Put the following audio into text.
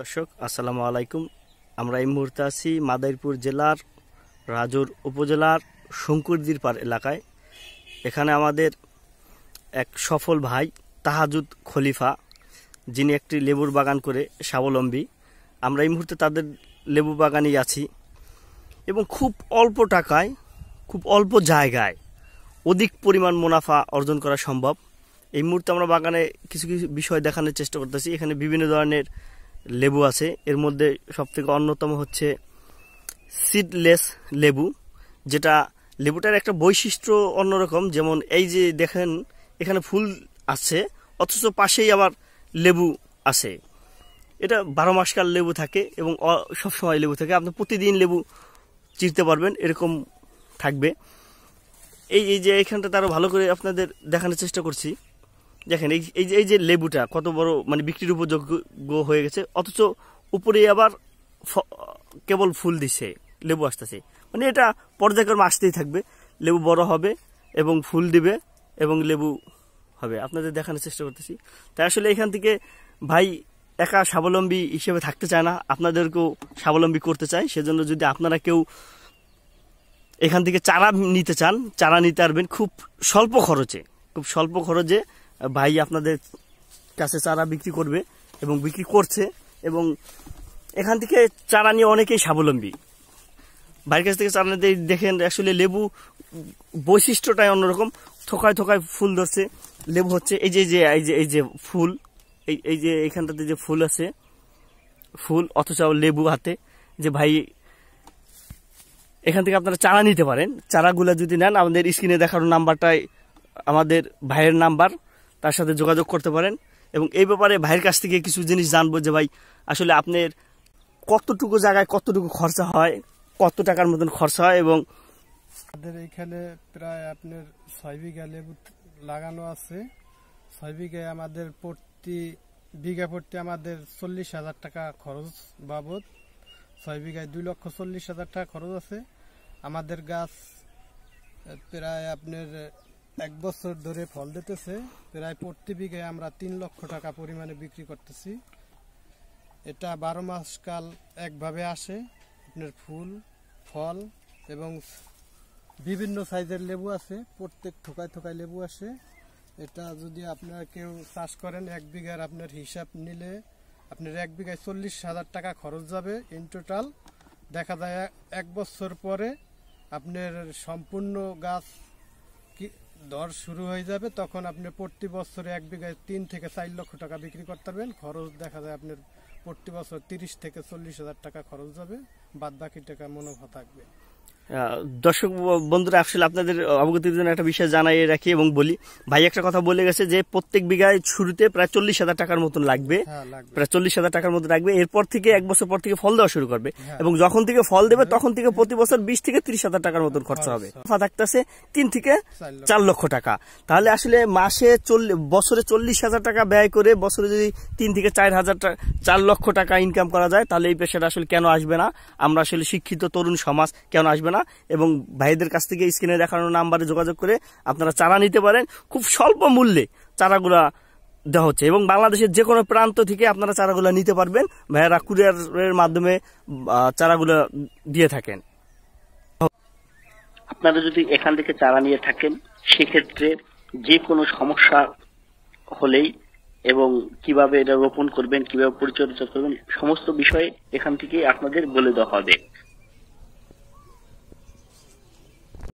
দর্শক আসসালামু আলাইকুম আমরা এই মুহূর্তে আছি মাদারীপুর জেলার রাজুর উপজেলার শঙ্কুরদির পার এলাকায় এখানে আমাদের এক সফল ভাই তাহাজুদ খলিফা যিনি একটি লেবুর বাগান করে স্বাবলম্বী আমরা এই মুহূর্তে তাদের লেবু বাগানেই আছি এবং খুব অল্প টাকায় খুব অল্প জায়গায় অধিক পরিমাণ মুনাফা অর্জন করা সম্ভব এই মুহূর্তে আমরা বাগানে কিছু কিছু বিষয় দেখানোর চেষ্টা করতেছি এখানে বিভিন্ন ধরনের লেবু আছে এর মধ্যে সবথেকে অন্যতম হচ্ছে সিডলেস লেবু যেটা লেবুটার একটা বৈশিষ্ট্য অন্যরকম যেমন এই যে দেখেন এখানে ফুল আছে অথচ পাশেই আবার লেবু আছে এটা বারো মাসকাল লেবু থাকে এবং সবসময় লেবু থাকে আপনি প্রতিদিন লেবু চিরতে পারবেন এরকম থাকবে এই এই যে এখানটা তারা ভালো করে আপনাদের দেখানোর চেষ্টা করছি দেখেন এই এই যে এই যে লেবুটা কত বড় মানে বিক্রির উপযোগ্য হয়ে গেছে অথচ উপরে আবার কেবল ফুল দিছে লেবু আসতেছে মানে এটা পর্যায়ক্রমে আসতেই থাকবে লেবু বড় হবে এবং ফুল দিবে এবং লেবু হবে আপনাদের দেখানোর চেষ্টা করতেছি তাই আসলে এখান থেকে ভাই একা স্বাবলম্বী হিসেবে থাকতে চায় না আপনাদেরকেও স্বাবলম্বী করতে চায় সেজন্য যদি আপনারা কেউ এখান থেকে চারা নিতে চান চারা নিতে পারবেন খুব স্বল্প খরচে খুব স্বল্প খরচে ভাই আপনাদের কাছে চারা বিক্রি করবে এবং বিক্রি করছে এবং এখান থেকে চারা নিয়ে অনেকেই স্বাবলম্বী ভাইয়ের কাছ থেকে চারা নিতে দেখেন অ্যাকচুয়ালি লেবু বৈশিষ্ট্যটাই অন্যরকম থোকায় থোকায় ফুল ধরছে লেবু হচ্ছে এই যে এই যে এই যে এই যে ফুল এই এই যে এখানটাতে যে ফুল আছে ফুল অথচ লেবু হাতে যে ভাই এখান থেকে আপনারা চারা নিতে পারেন চারাগুলো যদি নেন আমাদের স্ক্রিনে দেখানো নাম্বারটাই আমাদের ভাইয়ের নাম্বার তার সাথে যোগাযোগ করতে পারেন এবং এই ব্যাপারে ভাইয়ের কাছ থেকে কিছু জিনিস জানবো যে ভাই আসলে আপনার কতটুকু জায়গায় কতটুকু খরচা হয় কত টাকার মতন খরচা হয় এবং আমাদের এইখানে প্রায় আপনার ছয় বিঘা লেবু লাগানো আছে ছয় বিঘায় আমাদের প্রতি বিঘা প্রতি আমাদের চল্লিশ হাজার টাকা খরচ বাবদ ছয় বিঘায় দুই লক্ষ চল্লিশ হাজার টাকা খরচ আছে আমাদের গাছ প্রায় আপনার এক বছর ধরে ফল দিতেছে প্রায় প্রতি বিঘে আমরা তিন লক্ষ টাকা পরিমাণে বিক্রি করতেছি এটা বারো মাস কাল একভাবে আসে আপনার ফুল ফল এবং বিভিন্ন সাইজের লেবু আছে প্রত্যেক ঠোকায় ঠোকায় লেবু আসে এটা যদি আপনারা কেউ চাষ করেন এক বিঘার আপনার হিসাব নিলে আপনার এক বিঘায় চল্লিশ হাজার টাকা খরচ যাবে ইন টোটাল দেখা যায় এক বছর পরে আপনার সম্পূর্ণ গাছ দর শুরু হয়ে যাবে তখন আপনি প্রতি বছরে এক বিঘায় তিন থেকে চার লক্ষ টাকা বিক্রি করতে পারবেন খরচ দেখা যায় আপনার প্রতি বছর তিরিশ থেকে চল্লিশ হাজার টাকা খরচ যাবে বাদ বাকি টাকা মনোভা থাকবে দর্শক বন্ধুরা আসলে আপনাদের অবগতির জন্য একটা বিষয় জানাই রাখি এবং বলি ভাই একটা কথা বলে গেছে যে প্রত্যেক বিঘায় শুরুতে প্রায় চল্লিশ হাজার টাকার মতন লাগবে হ্যাঁ, প্রায় চল্লিশ হাজার টাকার মতো লাগবে এরপর থেকে এক বছর পর থেকে ফল দেওয়া শুরু করবে হ্যাঁ। এবং যখন থেকে ফল দেবে হ্যাঁ। তখন থেকে প্রতি বছর বিশ থেকে ত্রিশ হাজার টাকার মতন খরচা হবে আচ্ছা। থাকতেছে তিন থেকে চার লক্ষ টাকা তাহলে আসলে মাসে বছরে চল্লিশ হাজার টাকা ব্যয় করে বছরে যদি তিন থেকে চার হাজার চার লক্ষ টাকা ইনকাম করা যায় তাহলে এই পেশাটা আসলে কেন আসবে না আমরা আসলে শিক্ষিত তরুণ সমাজ কেন আসবে না না এবং ভাইদের কাছ থেকে স্ক্রিনে দেখানো নাম্বারে যোগাযোগ করে আপনারা চারা নিতে পারেন খুব স্বল্প মূল্যে চারাগুলা দেওয়া হচ্ছে এবং বাংলাদেশের যে কোনো প্রান্ত থেকে আপনারা চারাগুলো নিতে পারবেন ভাইয়ারা কুরিয়ারের মাধ্যমে চারাগুলো দিয়ে থাকেন আপনারা যদি এখান থেকে চারা নিয়ে থাকেন সেক্ষেত্রে যে কোনো সমস্যা হলেই এবং কিভাবে এটা রোপণ করবেন কিভাবে পরিচর্যা করবেন সমস্ত বিষয়ে এখান থেকে আপনাদের বলে দেওয়া হবে